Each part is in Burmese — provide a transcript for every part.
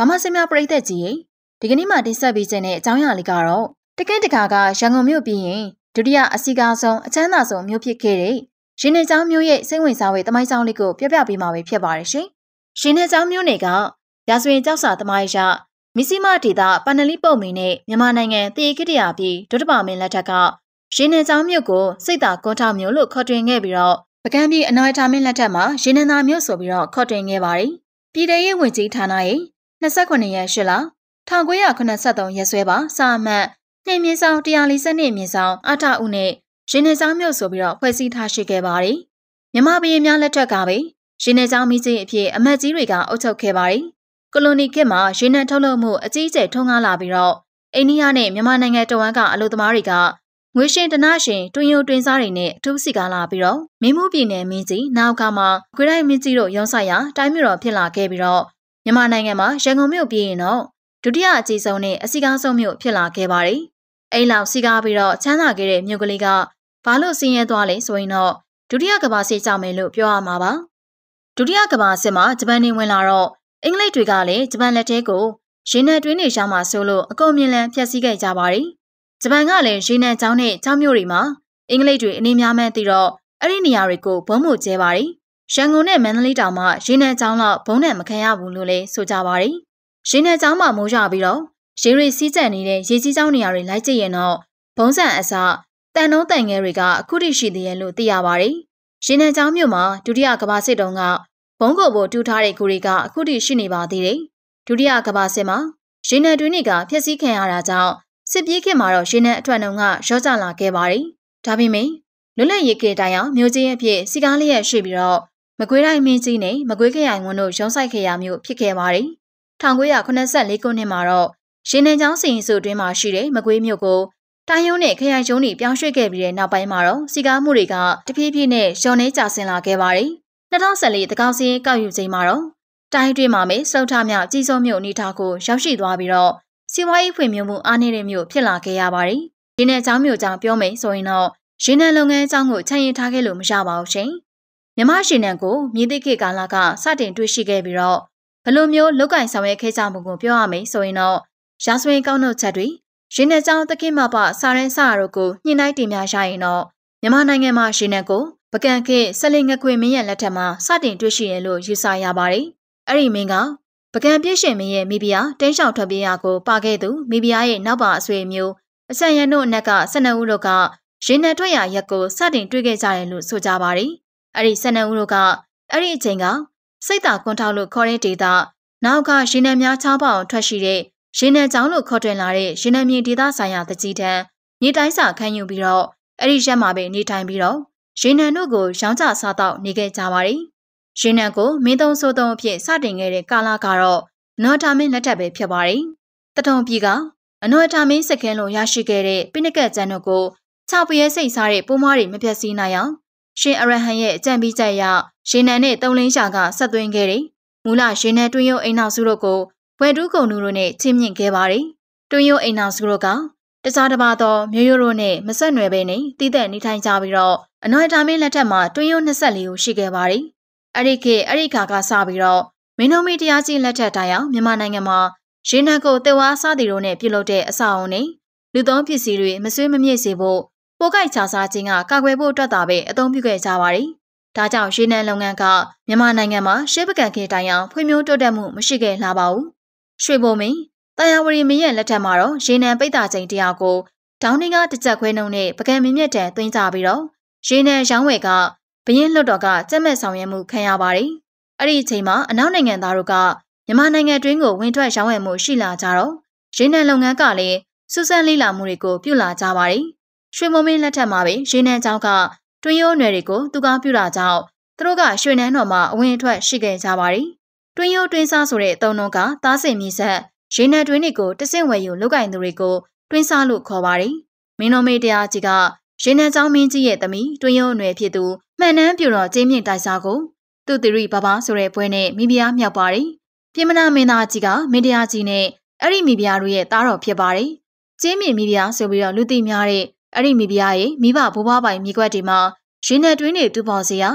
မမဆင်များပရိသတ်ကြီးရေဒီကနေ့မှတင်ဆက်ပေးခြင်းတဲ့အကြောင်းအရာလေးကတော့တကက်တကာကရန်ကုန်မြို့ပြီးရင်ဒုတိယအစီကားဆုံးအချမ်းသာဆုံးမြို့ဖြစ်ခဲ့တဲ့ရှင်နေချောင်းမြို့ရဲ့စိတ်ဝင်စားဖွယ်တမိုင်းချောင်းလေးကိုပြပြပေးမှာပဲဖြစ်ပါတယ်ရှင်။ရှင်နေချောင်းမြို့နယ်ကရာဇဝင်ကြောက်စာတမိုင်းရမစ္စည်းမဒေတာပန္နလီပုံမင်းနဲ့မြန်မာနိုင်ငံတည်ခိတရာပြည်ဒုတပမင်းလက်ထက်ကရှင်နေချောင်းမြို့ကိုစိတ်သာကွန်ထောက်မြို့လို့ခေါ်တွင်ခဲ့ပြီးတော့ပကံပြည်အနော်ထားမင်းလက်ထက်မှာရှင်နေသာမြို့ဆိုပြီးတော့ခေါ်တွင်ခဲ့ပါတယ်။ပြည်ထရေးဝန်ကြီးဌာနရဲ့29ရက်8လ1983ရက်စွဲပါစာအမှတ်နှင်းမြဆောင်142မြဆောင်အထအုနဲ့ရင်းနေဆောင်မြို့ဆိုပြီးတော့ဖွဲ့စည်းထားရှိခဲ့ပါတယ်။မြမပရင်များလက်ထက်ကပဲရင်းနေဆောင်မိကြီးအဖြစ်အမတ်ကြီးတွေကအုပ်ချုပ်ခဲ့ပါတယ်။ကိုလိုနီခေတ်မှာရင်းနှံထုတ်လုပ်မှုအကြီးအကျယ်ထွန်းကားလာပြီးတော့အိန္ဒိယနဲ့မြန်မာနိုင်ငံတဝန်းကအလို့သမားတွေကငွေရှင်တနရှင်တွင်ယုံတွင်စားတွေနဲ့အထူးစီကားလာပြီးတော့မင်းမှုပြည်နယ်မင်းကြီးနောက်ကမှခွေတိုင်းမင်းကြီးတို့ရုံးဆိုင်ရာတိုင်းမြို့တော်ဖြစ်လာခဲ့ပြီးတော့မြန်မာနိုင်ငံမှာရန်ကုန်မြို့ပြည်ရင်တော့ဒုတိယအကြီးဆုံးနဲ့အစီကားဆုံးမြို့ဖြစ်လာခဲ့ပါတယ်။အဲ့လောက်စီကားပြီးတော့ချမ်းသာခဲ့တဲ့မြို့ကလေးကဘာလို့ဆင်းရဲသွားလဲဆိုရင်တော့ဒုတိယကမ္ဘာစစ်ကြောင့်ပဲလို့ပြောရမှာပါ။ဒုတိယကမ္ဘာစစ်မှာဂျပန်နေဝင်လာတော့အင်္ဂလိပ်တွေကလည်းဂျပန်လက်ထဲကိုရေနံတွင်းတွေရောက်မှဆိုလို့အကုန်မြင်လန်းဖျက်ဆီးခဲ့ကြပါတယ်။ဂျပန်ကလည်းရေနံချောင်းနဲ့ချောင်းမြို့တွေမှာအင်္ဂလိပ်တွေအနေများမှန်းသိတော့အဲ့ဒီနေရာတွေကိုဘုံမှုကျဲပါတယ်ရန်ကုန်နဲ့မန္တလေးတောင်မှရေနံချောင်းလောက်ဘုံနဲ့မခံရဘူးလို့လည်းဆိုကြပါတယ်။ရေနံချောင်းမှာမိုးရပြီးတော့ရေတွေစီးကျက်နေတဲ့ရေကြီးချောင်းနေရာတွေလိုက်ကြည့်ရင်တော့ဘုံဆန်အစတန်နှုံးတန်ငယ်တွေကအခုထိရှိသေးတယ်လို့သိရပါတယ်။ရေနံချောင်းမြို့မှာဒုတိယကမ္ဘာစစ်တုန်းကဘုံကိုယ်ပေါ်တူထားတဲ့ကိုတွေကအခုထိရှိနေပါသေးတယ်။ဒုတိယကမ္ဘာစစ်မှာရေနံတွင်းတွေကဖျက်ဆီးခံရတာကြောင့်စစ်ပြေးခင်မှာတော့ရေနံအထွက်နှုန်းကရော့ကျလာခဲ့ပါတယ်။ဒါပေမဲ့လွတ်လပ်ရေးခေတိုင်အောင်မျိုးချင်းအဖြစ်စီကားလျက်ရှိပြီးတော့မကွေးတိုင်းမင်းကြီးနဲ့မကွေးခရိုင်ဝန်တို့ရုံးဆိုင်ခရာမျိုးဖြစ်ခဲ့ပါတယ်။1984ခုနှစ်မှာတော့ရှင်နေချောင်းစီရင်စုတွင်မှရှိတဲ့မကွေးမြို့ကိုတိုင်းရုံးနဲ့ခရိုင်ရုံးတွေပြောင်းရွှေ့ခဲ့ပြီးတဲ့နောက်ပိုင်းမှာတော့စီကားမှုတွေကတဖြည်းဖြည်းနဲ့လျော့နေကြဆင်းလာခဲ့ပါတယ်။2014တကောင်စီရင်ကောက်ယူချိန်မှာတော့တိုင်းတွင်မှာပဲစုံထမြောက်ကြီးစုံမြို့အနေထားကိုရောက်ရှိသွားပြီးတော့စီဝါရေးဖွံ့ဖြိုးမှုအားနည်းတဲ့မြို့ဖြစ်လာခဲ့ရပါတယ်။ဒီနယ်ချောင်းမြို့ကြောင့်ပြောမယ်ဆိုရင်တော့ရင်းနှံလုပ်ငန်းအကြောင်းကိုခြံရင်ထားခဲ့လို့မရပါဘူးရှင်မြမရှင်နံကိုမြေသိခေကာလကစတင်တွေ့ရှိခဲ့ပြီးတော့ဘလိုမျိုးလောက်ကင်ဆောင်ရွက်ခဲ့ကြမှုကိုပြောရမယ်ဆိုရင်တော့ရာဇဝင်ကောင်းနှုတ်ချက်တွေရင်းနှကြောင်းတခင်မပစာရန်စာရတို့ကိုညှိနှိုင်းတင်ပြရရင်တော့မြန်မာနိုင်ငံမှာရင်းနှကိုပကံခေဆက်လက်ငခွေမင်းရဲ့လက်ထက်မှာစတင်တွေ့ရှိရလို့ယူဆရပါတယ်။အဲ့ဒီမင်းကပကံပြည့်ရှင်မင်းရဲ့မိဖုရားတင်းရှောင်ထွက်ပြေးရာကိုပါခဲ့သူမိဖုရားရဲ့နောက်ပါအဆွေမျိုးအဆန်ရန်တို့အနက်က၁၂ဦးတို့ကရင်းနှထွက်ရာရက်ကိုစတင်တွေ့ခဲ့ကြတယ်လို့ဆိုကြပါတယ်အဲ့ဒီ၁၂ဦးတို့ကအဲ့ဒီအချိန်ကစိတ်သာကွန်ထောက်လို့ခေါ်တဲ့ဒေတာနောက်ကရေနံများချောင်းပေါအောင်ထွက်ရှိတဲ့ရေနံကြောင်းလို့ခေါ်တွင်လာတဲ့ရေနံမြင့်ဒေတာဆိုင်ရာတကြီးထံမြေတိုင်းစာခံယူပြီးတော့အဲ့ဒီရက်မှာပဲနေထိုင်ပြီးတော့ရေနံတို့ကို ရောင်းချစားတော့နေခဲ့ကြပါတယ်။ရေနံကိုမင်းသုံးဆိုးသုံးအဖြစ်စတင်ခဲ့တဲ့ကာလကတော့အနော်တာမင်းလက်ထက်ပဲဖြစ်ပါတယ်။တထုံပြည်ကအနော်တာမင်းစကင်းလို့ရရှိခဲ့တဲ့ပိနကက်ကျန်းတို့ကိုခြောက်ပြဲစိတ်စားတဲ့ပိုးမွားတွေမပြတ်စည်းနိုင်အောင်ရှင်အရဟံရဲ့အကြံပေးချက်အရရေနံနဲ့သုံးလင်းရှာကဆက်သွင်းခဲ့တယ်။မူလရေနံတွင်းရုံအိမ်နောက်စုတို့ကိုဝယ်တူးကုန်သူတို့နဲ့ချင်းမြင့်ခဲ့ပါတယ်။တွင်းရုံအိမ်နောက်စုတို့ကတခြားတစ်ပါးသောမျိုးရိုးတို့နဲ့မဆက်နွယ်ဘဲနဲ့တည်တဲ့နေထိုင်ကြပြီးတော့အနော်တာမင်းလက်ထက်မှာတွင်းရုံ24ကိုရှိခဲ့ပါတယ်။အဲ့ဒီခေတ်အဲ့ဒီခါကစပြီးတော့မင်းတို့မိတရားကြီးလက်ထက်တိုင်အောင်မြန်မာနိုင်ငံမှာရေနံကိုတေဝါစသည်တို့နဲ့ပြုလုပ်တဲ့အဆောက်အုံနဲ့လူသုံးပစ္စည်းတွေမဆွေးမမြစ်စေဖို့ပိုးကိုက်ချစားခြင်းကကာကွယ်ဖို့အတွက်သာပဲအသုံးပြုခဲ့ကြပါတယ်။ဒါကြောင့်ရေနံလုပ်ငန်းကမြန်မာနိုင်ငံမှာရှေးပကံခေတိုင်အောင်ဖွံ့ဖြိုးတိုးတက်မှုမရှိခဲ့လာပါဘူး။ရွှေဘုံမင်းတရားဝရီမင်းရဲ့လက်ထက်မှာတော့ရေနံပိတ်တာချိန်တရာကိုဒေါင်းနင်းကတစ်ချက်ခွဲနှုံနဲ့ပကံမင်းမြက်တံသွင်းကြပြီးတော့ရေနံရောင်းဝယ်ကဘရင်လွတ်တော်ကစက်မဲ့ဆောင်ရွက်မှုခံရပါတယ်။အဲ့ဒီအချိန်မှာအနောက်နိုင်ငံသားတို့ကမြန်မာနိုင်ငံတွင်းကိုဝင်ထွက်ရောင်းဝယ်မှုရှိလာကြတော့ရေနံလုပ်ငန်းကလည်းစူးစမ်းလေ့လာမှုတွေကိုပြုလာကြပါတယ်။ရွှေမုံမင်းလက်ထက်မှာပဲရေနံကြောင်းကတွင်းရိုးနယ်တွေကိုသူကားပြူတာကြောင့်သူတို့ကရွှေနန်းတော်မှာအဝင်အထွက်ရှိခဲ့ကြပါတယ်။တွင်းရိုးတွင်းစားဆိုတဲ့အသုံးတော်ကသားစင်မြစ်ဆက် ရေနံတွင်းတွေကိုတဆင့်ဝယ်ယူလုကင်သူတွေကိုတွင်းစားလို့ခေါ်ပါတယ်။မင်းတော်မေတရားကြီးကရေနံကြောင်းမင်းကြီးရဲ့သမီးတွင်းရိုးနယ်ဖြစ်သူမှန်နှန်းပြူတော်ကျင်းမြင့်တိုက်စားကိုသူတိရိဘဘာဆိုတဲ့ပွဲနဲ့မိဖုရားမြောက်ပါတယ်။ပြမနာမင်းသားကြီးကမင်းတရားကြီးနဲ့အဲ့ဒီမိဖုရားတို့ရဲ့သားတော်ဖြစ်ပါတယ်။ကျင်းမြင့်မိဖုရားဆိုပြီးတော့လူသိများတဲ့အဲ့ဒီမိဖုရားရဲ့မိဘဘိုးဘွားပိုင်မိကွက်တွေမှာရေနံတွင်းတွေတူပေါင်းစရာ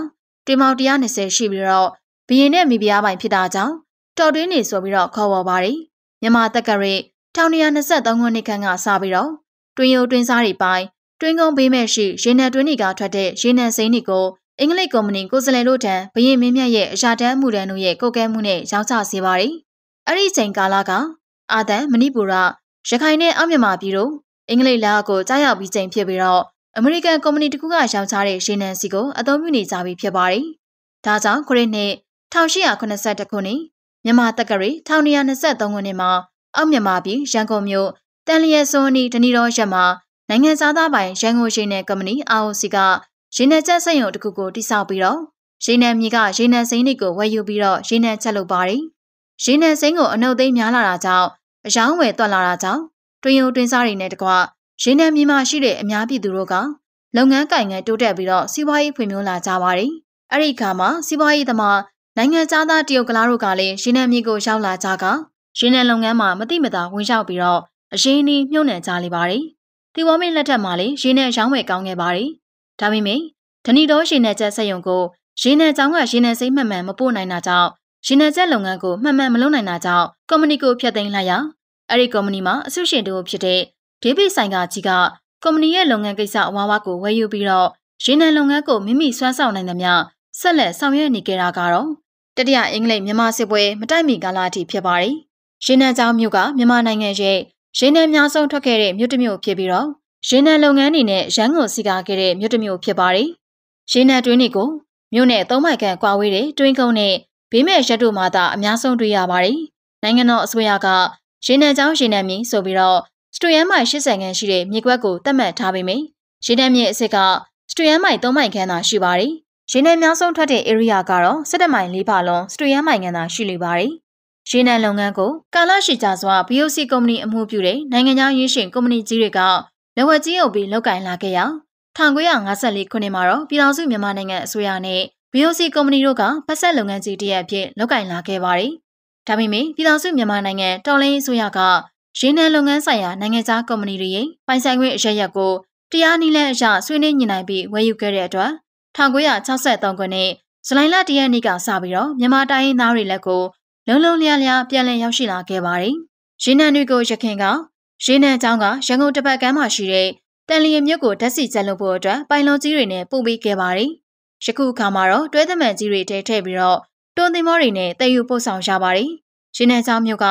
တွင်ပေါင်း120ရှိပြီးတော့ဘရင်နဲ့မိဖုရားပိုင်ဖြစ်တာကြောင့်တော်တွင်းတွေဆိုပြီးတော့ခေါ်ဝေါ်ပါတယ်မြမတက်ကရက်1123ခုနှစ်ခန့်ကစပြီးတော့တွင်ယိုတွင်စားတွေပိုင်တွင်ကုန်းဘေးမဲ့ရှိရေနံတွင်းတွေကထွက်တဲ့ရေနံစိမ်းတွေကိုအင်္ဂလိပ်ကုမ္ပဏီကိုစလဲတို့ထံဘရင်မင်းမြတ်ရဲ့အရာတန်းမှုတန်းတို့ရဲ့ကုတ်ကဲမှုနဲ့ရောင်းချစေပါတယ်အဲ့ဒီချိန်ကာလကအာသန်မဏိပူရရခိုင်နဲ့အောက်မြန်မာပြည်တို့အင်္ဂလိပ်လက်အောက်ကိုကြားရောက်ပြီးချိန်ဖြစ်ပြီးတော့အမေရိကန်ကုမ္ပဏီတစ်ခုကရောင်းချတဲ့ရေနံစီကိုအသုံးပြုနေကြပြီဖြစ်ပါတယ်။ဒါကြောင့်ခရစ်နှစ်1882ခုနှစ်မြန်မာတက္ကရီ1923ခုနှစ်မှာအောက်မြန်မာပြည်ရန်ကုန်မြို့တန်လျက်စွန်နီဒနီတော်ရက်မှာနိုင်ငံသားသားပိုင်ရန်ကုန်ရေနံကုမ္ပဏီ AOC ကရေနံချက်စက်ရုံတစ်ခုကိုတည်ဆောက်ပြီးတော့ရေနံမြေကရေနံစိမ်းတွေကိုဝယ်ယူပြီးတော့ရေနံချက်လုပ်ပါတယ်။ရေနံစိမ်းကိုအနှုတ်သိမ်းများလာတာကြောင့်အယောင်းဝယ်တွက်လာတာကြောင့်တွင်ယုံတွင်စားတွေနဲ့တကွရေနံမြေမှာရှိတဲ့အများပြည်သူတို့ကလုပ်ငန်းကိုင်ငန်းတိုးတက်ပြီးတော့စီးပွားရေးဖွံ့ဖြိုးလာကြပါတယ်။အဲ့ဒီအခါမှာစီးပွားရေးသမားနိုင်ငံသားတရုတ်ကလားတို့ကလည်းရေနံမြေကိုရောက်လာကြကရေနံလုပ်ငန်းမှာမတိမတာဝင်ရောက်ပြီးတော့အရင်းအနှီးမြှုပ်နှံကြလေပါတယ်။တီဝမင်းလက်ထက်မှာလည်းရေနံရောင်းဝယ်ကောင်းခဲ့ပါတယ်။ဒါပေမဲ့ဓဏီတော်ရေနံချက်ဆက်ယုံကိုရေနံကြောင်းကရေနံစိမ့်မှန်မှန်မပို့နိုင်တာကြောင့်ရေနံချက်လုပ်ငန်းကိုမှန်မှန်မလုပ်နိုင်တာကြောင့်ကုမ္ပဏီကိုဖျက်သိမ်းလိုက်ရအဲ့ဒီကုမ္ပဏီမှာအစုရှင်တူဖြစ်တဲ့ဒေးဗစ်ဆိုင်ကကြီးကကုမ္ပဏီရဲ့လုပ်ငန်းကိစ္စအဝါဝါကိုဝယ်ယူပြီးတော့ရေနံလုပ်ငန်းကိုမိမိစွမ်းဆောင်နိုင်သမျှဆက်လက်ဆောင်ရွက်နေကြတာကတော့တတိယအင်္ဂလိပ်မြန်မာစစ်ပွဲမတိုက်မီကာလအထိဖြစ်ပါတယ်။ရေနံကြောင်းမြို့ကမြန်မာနိုင်ငံရဲ့ရေနံများဆုံးထွက်ခဲ့တဲ့မြို့တစ်မြို့ဖြစ်ပြီးတော့ရေနံလုပ်ငန်းတွေနဲ့ရန်ကုန်စီကားခဲ့တဲ့မြို့တစ်မြို့ဖြစ်ပါတယ်။ရေနံတွင်းတွေကိုမြို့နဲ့၃မိုင်ခန့်ကွာဝေးတဲ့တွင်းကုန်းနဲ့ဘေးမဲ့ရက်တို့မှာသာအများဆုံးတွေ့ရပါတယ်။နိုင်ငံတော်အစိုးရကရေနံချောင်းရေနံမြင်းဆိုပြီးတော့စတူယန်မိုင်80ခန်းရှိတဲ့မြေကွက်ကိုသတ်မှတ်ထားပေမယ့်ရေနံမြင်းအစစ်ကစတူယန်မိုင်3မိုင်ခန်းသာရှိပါတယ်။ရေနံများဆုံးထွက်တဲ့ area ကတော့17မိုင်4ပါလုံးစတူယန်မိုင်ခန်းသာရှိလေပါတယ်။ရေနံလုပ်ငန်းကိုကာလရှိကြစွာ BOC ကုမ္ပဏီအမှုပြုတဲ့နိုင်ငံခြားရင်းရှင်ကုမ္ပဏီကြီးတွေကလက်ဝက်ကြီးအုပ်ပြီးလောက်ကင်လာခဲ့ရ1954ခုနှစ်မှာတော့ပြည်ထောင်စုမြန်မာနိုင်ငံအစိုးရနဲ့ BOC ကုမ္ပဏီတို့ကဖက်ဆက်လုပ်ငန်းကြီးတရက်အဖြစ်လောက်ကင်လာခဲ့ပါတယ်။။ဒါပေမဲ့ပြည်ထောင်စုမြန်မာနိုင်ငံတော်လှန်ရေးအစိုးရကရင်းနှီးလုပ်ငန်းဆိုင်ရာနိုင်ငံခြားကုမ္ပဏီတွေရဲ့ပိုင်ဆိုင်ခွင့်အရရက်ကိုတရားနည်းလမ်းအရဆွေးနွေးညှိနှိုင်းပြီးဝယ်ယူခဲ့တဲ့အတွက်1963ခုနှစ်ဇူလိုင်လ1ရက်နေ့ကစပြီးတော့မြန်မာတိုင်းရင်းသားတွေလက်ကိုလုံလုံလျားလျားပြန်လည်ရောက်ရှိလာခဲ့ပါတယ်။ရင်းနှံတွေကိုရခင်ကရင်းနှံချောင်းကရန်ကုန်တပတ်ကမ်းမှာရှိတဲ့တန်လျင်မြစ်ကိုဓာတ်ဆီချက်လုပ်ဖို့အတွက်ပိုင်လုံကြီးတွေနဲ့ပို့ပေးခဲ့ပါတယ်။ယခုအခါမှာတော့တွဲသမန်ကြီးတွေထဲထည့်ပြီးတော့တွန်းသင်္ဘောတွေနဲ့တည်ယူပို့ဆောင်ရပါတယ်။ရင်းနှံချောင်းမြို့က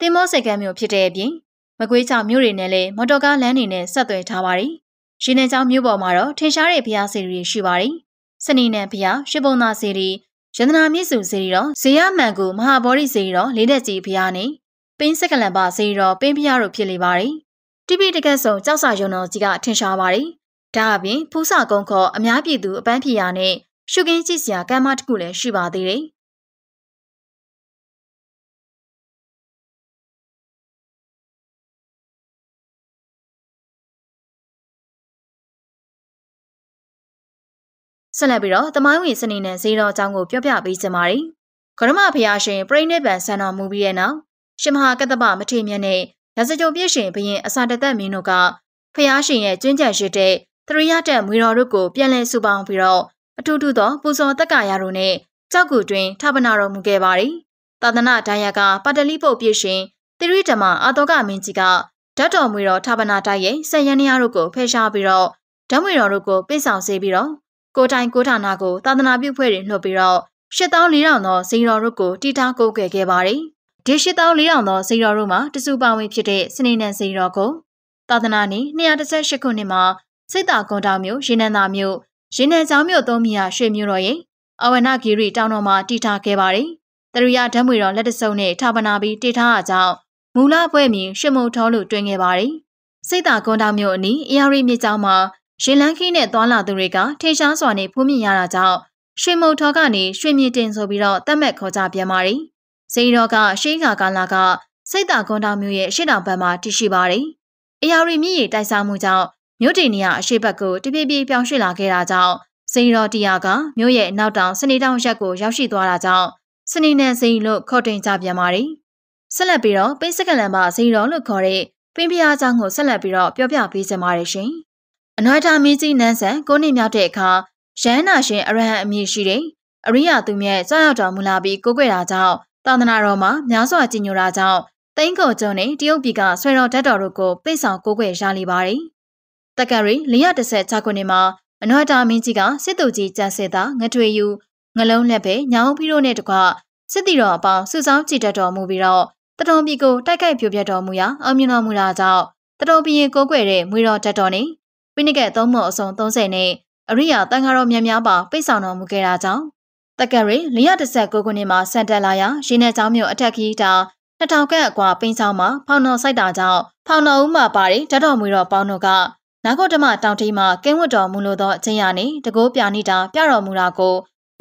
သင်္ဘောစကန်မြို့ဖြစ်တဲ့အပြင်မကွေးချောင်းမြို့တွေနဲ့လည်းမော်တော်ကားလမ်းတွေနဲ့ဆက်သွယ်ထားပါတယ်။ရင်းနှံချောင်းမြို့ပေါ်မှာတော့ထင်ရှားတဲ့ဘုရားစေတီတွေရှိပါတယ်။စနေနံဘုရားရှိပုံသာစေတီရတနာမြစ်စုစေတီတော်ဇေယမန်ကူမဟာဗောဓိစေတီတော်လေးတက်ကြီးဘုရားနဲ့ပင်းစကလန်ပါစေတီတော်ပင်းဘုရားတို့ဖြစ်လေပါတယ်။တိပိတကက်ဆောင်ကြောက်စာရုံတော်ကြီးကထင်ရှားပါတယ်။ဒါအပြင်ဖူးစာကုန်းခေါ်အများပြည်သူအပန်းဖြေရာနဲ့ရှုကင်းကြည့်စရာကမ်းမတစ်ခုလည်းရှိပါသေးတယ်။ဆက်လက်ပြီးတော့တမိုင်းဝင်စနေနဲ့ဇေတော်အကြောင်းကိုပြောပြပေးချင်ပါတယ်။ဂရမဖရာရှင်ပြိဋိဘံဆန်တော်မူပြီးတဲ့နောက်ရှင်မဟာကတ္တပမထေမြတ်နဲ့ရစကြုံပြည့်ရှင်ဘရင်အစာတသက်မင်းတို့ကဖရာရှင်ရဲ့ကျွမ်းကျန်ရစ်တဲ့သရိယတက်မွေတော်တို့ကိုပြန်လည်စုပေါင်းပြီးတော့အထူးထူးသောပူဇော်တက်ကာရတို့နဲ့ကြောက်ကူတွင်ထပ်ပနာတော်မူခဲ့ပါသည်။သာသနာဒါယကပါတလိပုတ်ပြည့်ရှင် သရိဓမ္မအာတောကမင်းကြီးကဓာတ်တော်မွေတော်ထပ်ပနာတိုက်ရဲ့ဆက်ရန်နေရတို့ကိုဖယ်ရှားပြီးတော့ဓာတ်မွေတော်တို့ကိုပိတ်ဆောင်စေပြီးတော့ကိုတိုင်ကိုဌာနကိုသာသနာပြုဖွဲ့တွေနှုတ်ပြီးတော့8400သောဇင်တော်တို့ကိုတီတာကိုခဲ့ခဲ့ပါတယ်။ဒီ8400သောဇင်တော်တို့မှာတစုပါဝင်ဖြစ်တဲ့စနေနံဇင်တော်ကိုသာသနာနည်း218ခုနှစ်မှာစိတ်တာကွန်တောင်မြို့ရင်းနှံသာမြို့ရင်းနှံချောင်းမြို့သုံးမြာရွှေမြို့တော်ရဲ့အဝနာဂီရီတောင်တော်မှာတီထားခဲ့ပါတယ်။တရုရဓမ္မွေတော်လက်တဆုံနဲ့ထာပနာပြီးတီထားအကြောင်းမူလပွဲမြင်ရှမုံထောလို့တွင်ခဲ့ပါတယ်။စိတ်တာကွန်တောင်မြို့အနီးအရာရီမြစ်ကြောင်းမှာရေလန်းခီးနဲ့သွာလာသူတွေကထင်ရှားစွာနဲ့ဖူးမြင်ရတာကြောင့်ရွှေမုတ်ထောကနေရွှေမြင့်တင်ဆိုပြီးတော့တတ်မှတ်ခေါ်ကြပြန်ပါတယ်။ဇေရောကရှိခါကာလာက စိတ်တာကွန်တောင်မြို့ရဲ့အရှိတောင်ဘက်မှာတည်ရှိပါတယ်။အရာရီမြစ်ရေတိုက်စားမှုကြောင့်မြို့တည်နေရအရှိဘက်ကိုတပြေးပြေးပြောင်းရွှေ့လာခဲ့တာကြောင့်ဇေရောတီယာကမြို့ရဲ့နောက်တောင် စနေတောင်ရက်ကိုရောက်ရှိသွားတာကြောင့်စနေနံဇိလို့ခေါ်တင်ကြပြန်ပါတယ်။ဆက်လက်ပြီးတော့ပိစကလန်မှာဇေရောလို့ခေါ်တဲ့ပင်ပြားကြောင့်ကိုဆက်လက်ပြီးတော့ပြောပြပေးကြပါရရှင်။အနွယ်တာမင်းကြီးနန်းဆန်ကိုနေမြောက်တဲ့အခါရဟန္တာရှင်အရဟံအမည်ရှိတဲ့အရိယာသူမြတ်စောင့်ရောက်တော်မူလာပြီးကိုကိုွယ်တာကြောင့်သာသနာတော်မှာများစွာကြည်ညိုတာကြောင့်တိန့်ကိုကျုံနဲ့တရုတ်ပြည်ကဆွေတော်တတ်တော်တို့ကိုပိတ်ဆောင်ကိုကိုွယ်ရလိပါတယ်။တက္ကရီ416ခုနှစ်မှာအနွယ်တာမင်းကြီးကစစ်သူကြီးကြံစစ်သားငထွေယူငလုံးလက်ပဲညောင်ဖီတို့နဲ့တကွစစ်တီတော်အပေါင်းစုဆောင်ကြည်တတ်တော်မူပြီးတော့တတော်ပြည်ကိုတိုက်ခိုက်ပြိုပြတ်တော်မူရာအောင်မြင်တော်မူလာကြောင့်တတော်ပြည်ကိုကိုွယ်တဲ့မွေတော်တတ်တော်နဲ့ပိနိကက်သုံးမုံအစုံ30နဲ့အရိယာတန်ခါတော်များများပါပိတ်ဆောင်တော်မူခဲ့တာကြောင့်တက္ကရီ419ခုနှစ်မှာစံတက်လာရာရင်းနှီးချောင်းမြို့အထက်ခီးတာ2000ကက်အကွာပိန်းဆောင်မှာဖောင်တော်စိုက်တာကြောင့်ဖောင်တော်ဦးမှာပါတဲ့ဓာတ်တော်မူတော်ပေါင်းတို့ကနာဂေါတမတောင်ထိပ်မှာကင်းဝတ်တော်မူလိုသောအချင်းရနေတကိုးပြာနိတာပြတော်မူတာကို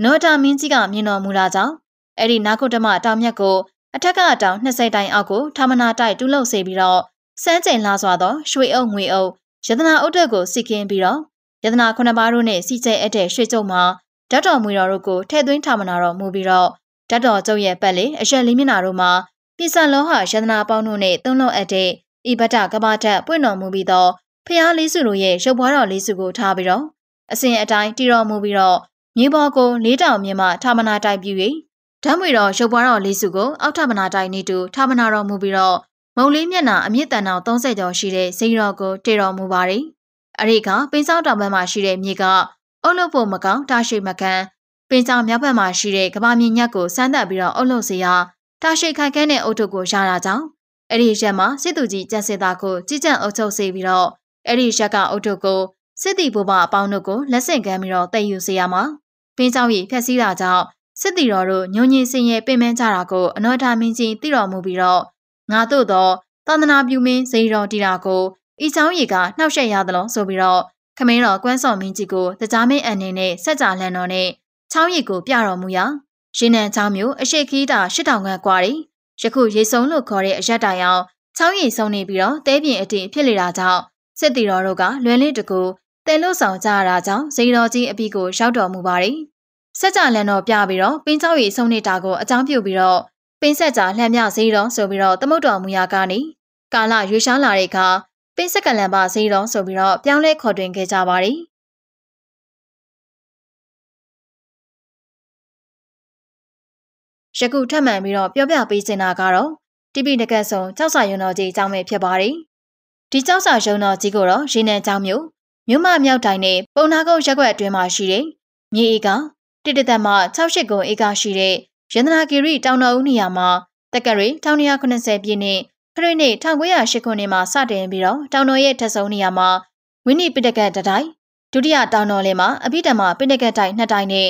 နော်တာမင်းကြီးကမြင်တော်မူတာကြောင့်အဲ့ဒီနာဂေါတမတောင်မြတ်ကိုအထက်ကတောင်20တိုင်အောက်ကိုထာမနာတိုက်တူးလှုပ်စေပြီးတော့စမ်းကြိမ်လာစွာသောရွှေအုပ်ငွေအုပ်ယတနာအုတ်တက်ကိုစီကင်းပြီးတော့ယတနာခုနှစ်ပါးတို့နဲ့စီကျဲအပ်တဲ့ရွှေကျုံမှာဓာတ်တော်မွေတော်တို့ကိုထည့်သွင်းထားမနာတော်မူပြီးတော့ဓာတ်တော်ကျုပ်ရဲ့ပတ်လေအရက်လေးမျက်နှာတို့မှာပြည်စံလောဟယတနာပေါင်းတို့နဲ့သုံးလုံးအပ်တဲ့ဤဗတ္တကမ္ဘာထက်ပွင့်တော်မူပြီးတော့ဖျားလေးစုတို့ရဲ့ရုပ်ဘွားတော်လေးစုကိုထားပြီးတော့အစဉ်အတိုင်းတည်တော်မူပြီးတော့မြေပေါ်ကို လေးတောင်မြင့်မှထာမနာတိုက်ပြု၍ဓမ္မွေတော်ရုပ်ဘွားတော်လေးစုကိုအောက်ထမနာတိုက်နေတူထာမနာတော်မူပြီးတော့မုံလေးမျက်နှာအမြင့်တန်တော်30ကျော်ရှိတဲ့ဇိန်တော်ကိုတည်တော်မူပါတယ်။အရိကပင်းစောင်းတောင်ဘက်မှာရှိတဲ့မြေက အုတ်လုဖို့မကောင်းတာရှိမကန်ပင်းစောင်းမြောက်ဘက်မှာရှိတဲ့ကမ္ဘာမြေညက်ကိုစမ်းသပ်ပြီးတော့အုတ်လုစေရာတာရှိခိုင်ခဲတဲ့အုတ်ထုပ်ကိုရတာကြောင့်အဲ့ဒီရက်မှာစစ်သူကြီးကြံစစ်သားကိုကြီးကြံအုပ်ချုပ်စေပြီးတော့အဲ့ဒီရက်ကအုတ်ထုပ်ကိုစစ်တီဘိုးဘအပေါင်းတို့ကိုလက်ဆင့်ကမ်းပြီးတော့တည်ယူစေရမှာပင်းစောင်းကြီးဖျက်ဆီးတာကြောင့်စစ်တီတော်တို့ညုံညင်စင်ရဲ့ပင်ပန်းကြတာကိုအနောဒာမင်းကြီးသိတော်မူပြီးတော့ငါတို့သောသာသနာပြုမင်းဇိတော်တီတာကိုဤချောင်းရီကနှောက်ယှက်ရသလုံးဆိုပြီးတော့ခမင်းတော်ကွမ်းစော်မင်းကြီးကိုတကြားမင်းအန်နေနဲ့စက်ကြလန်တော်နဲ့ချောင်းရီကိုပြတော်မူရာရေနံချောင်းမျိုးအရှိခီးတာ၈000ခန့်กว่าတယ်ယခုရေစုံလို့ခေါ်တဲ့အရက်တိုင်အောင်ချောင်းရီစုံနေပြီးတော့တဲပြင်အတင်ဖြစ်လေတာကြောင့်စစ်တီတော်တို့ကလွယ်လင်းတကူတဲလို့ဆောင်ကြရတာကြောင့်ဇိတော်ကြီးအပီကိုရောက်တော်မူပါတယ်စက်ကြလန်တော်ပြပြီးတော့ပင်းချောင်းရီစုံနေတာကိုအကြောင်းပြုပြီးတော့ပင်းဆက်ကြာလှမ်းမြဈေးတော်ဆိုပြီးတော့သမုတ်တော်မူရာကနေကာလရွေရှားလာတဲ့အခါပင်းဆက်ကလန်ပါဈေးတော်ဆိုပြီးတော့ပြောင်းလဲခေါ်တွင်ခဲ့ကြပါတယ်ယခုထပ်မံပြီးတော့ပြောပြပေးချင်တာကတော့တိပိတကတ်ဆုံကြောက်စာရုံတော်ကြီးအကြောင်းပဲဖြစ်ပါတယ်။ဒီကြောက်စာရုံတော်ကြီးကိုတော့ရေနံကြောင်းမြို့မြို့မမြောက်တိုင်းနဲ့ပုံနာကုန်းရက်ွက်အတွင်းမှာရှိတဲ့မြေဧကတိတသက်မှ68ကုန်းဧကရှိတဲ့ရန္တနာဂီရီတောင်တော်ဦးနေရာမှာတက္ကရီ1980ပြည့်နှစ်ခရစ်နှစ်1908ခုနှစ်မှာစတင်ပြီးတော့တောင်တော်ရဲ့ထက်ဆုံးနေရာမှာဝိနိပိဋကတ်တတိုင်းဒုတိယတောင်တော်လင်းမှာအဘိဓမ္မာပိဋကတ်တိုင်းနှစ်တိုင်းနဲ့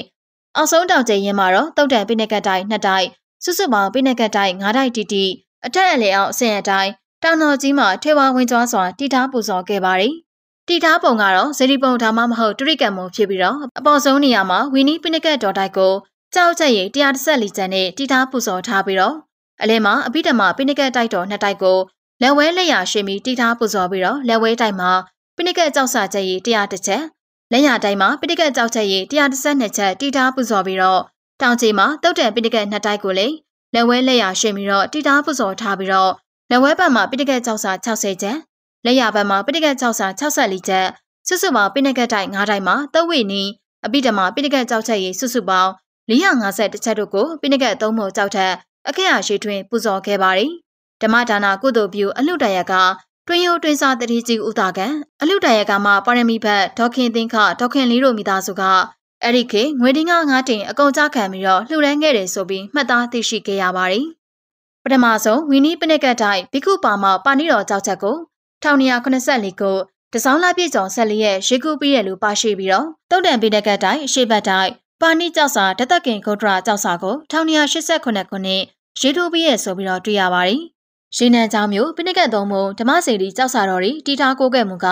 အောက်ဆုံးတောင်ကျရင်မှာတော့တုတ်တန်ပိဋကတ်တိုင်းနှစ်တိုင်းစုစုပေါင်းပိဋကတ်တိုင်း၅တိုင်းတီတီအထက်အလယ်အောက်အဆင့်အတိုင်းတောင်တော်ကြီးမှာထေဝါဝင်ကြွားစွာတည်ထားပူဇော်ခဲ့ပါတယ်။တည်ထားပုံကတော့ဇေဒီပုံဒါမှမဟုတ်တရိကံပုံဖြစ်ပြီးတော့အပေါ်ဆုံးနေရာမှာဝီနီပိနကတ်ဒေါ်တိုက်ကိုကြောက်ချက်ရည်114ကျန်နဲ့တီသားပူဇော်ထားပြီးတော့အလဲမှာအဘိဓမ္မာပိဏကတ်တိုက်တော်နှစ်တိုက်ကိုလက်ဝဲလက်ရရှိပြီးတီသားပူဇော်ပြီးတော့လက်ဝဲတိုက်မှာပိဏကတ်ကြောက်စာချက်ရည်101ချက်လက်ရတိုက်မှာပိဏကတ်ကြောက်ချက်ရည်112ချက်တီသားပူဇော်ပြီးတော့တောင်ချေမှာတုတ်တန်ပိဏကတ်နှစ်တိုက်ကိုလည်းလက်ဝဲလက်ရရှိပြီးတော့တီသားပူဇော်ထားပြီးတော့လက်ဝဲဘက်မှာပိဋကတ်ကြောက်စာ60ကျက်လက်ရဘက်မှာပိဋကတ်ကြောက်စာ64ကျက်စုစုပေါင်းပိဋကတ်တိုက်9တိုက်မှာသုတ်ဝိနီအပိဓမ္မာပိဋကတ်ကြောက်ချက်ရည်စုစုပေါင်း450ချက်တို့ကိုပိဏကတ်သုံးဖို့ကြောက်ထက်အခက်အရှိထွင်ပူဇော်ခဲ့ပါတယ်။ဓမ္မဒါနာကုသိုလ်ပြုအလှူဒါရကတွင်ယိုတွင်စာတတိကြီးဥတာကံအလှူဒါရကမှာပါရမီဘတ်ဒေါခင်သင်္ခဒေါခင်လေးတို့မိသားစုကအဲ့ဒီခေငွေတင်းကငါးတင်အကုန်ကြခံပြီးတော့လှူဒန်းခဲ့တယ်ဆိုပြီးမှတ်သားသိရှိခဲ့ရပါတယ်။ပထမဆုံးဝီနီပနက်ကတ်တိုင်းဘိကုပါမပါဏိတော်ကြောက်ချက်ကို1984ခုတစောင်းလပြည့်စုံ14ရက်ရေကူပြည့်ရလူပါရှိပြီးတော့တုတ်တန်ပိနကတ်တိုင်းရှေ့ဘက်တိုင်းပါဏိကြောက်စာတသက်ခင်ဂုတ်တရာကြောက်စာကို1989ခုနှစ်ရေတိုးပြီးရဆိုပြီးတော့တွေ့ရပါတယ်။ရေနံကြောင်းမျိုးပိဋကတ်သုံးပုံဓမ္မစေတီကြောက်စာတော်တွေတီထားကိုခဲ့မှုက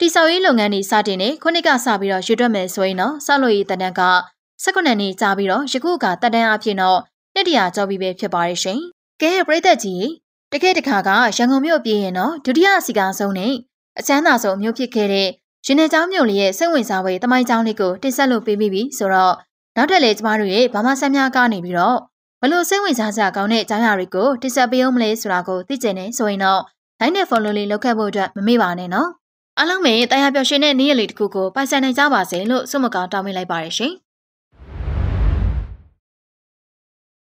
တိဆောက်ရေးလုပ်ငန်းတွေစတင်နေခုနှစ်ကစပြီးတော့ရွှေတွက်မယ်ဆိုရင်တော့ဆောက်လုပ်ရေးတန်တန်းက19နှစ်ကြာပြီးတော့ယခုကတန်တန်းအဖြစ်တော့နှစ်တရာကျော်ပြီပဲဖြစ်ပါရဲ့ရှင်။ကဲပရိသတ်ကြီးတခဲ့တခါကရန်ကုန်မြို့ပြည်ရင်တော့ဒုတိယအစီအကဆုံးနဲ့အချမ်းသာဆုံးမြို့ဖြစ်ခဲ့တဲ့ရင်နေကျောင်းမြို့လေးရဲ့စိတ်ဝင်စားဖွယ်တမိုင်းကျောင်းလေးကိုတင်ဆက်လို့ပေးပြီးပြီဆိုတော့နောက်ထပ်လည်းကျမတို့ရဲ့ဘာမဆမ်းများကနေပြီးတော့ဘလို့စိတ်ဝင်စားစရာကောင်းတဲ့အကြောင်းအရာတွေကိုတင်ဆက်ပေးအောင်မလဲဆိုတာကိုသိကျင်နေဆိုရင်တော့ line နဲ့ follow လေးလုပ်ခဲ့ဖို့အတွက်မမေ့ပါနဲ့နော်အားလုံးပဲတရားပျော်ရွှင်တဲ့နေ့ရက်လေးတစ်ခုကိုပိုင်ဆိုင်နိုင်ကြပါစေလို့ဆုမကောင်းတောင်းပေးလိုက်ပါရရှင်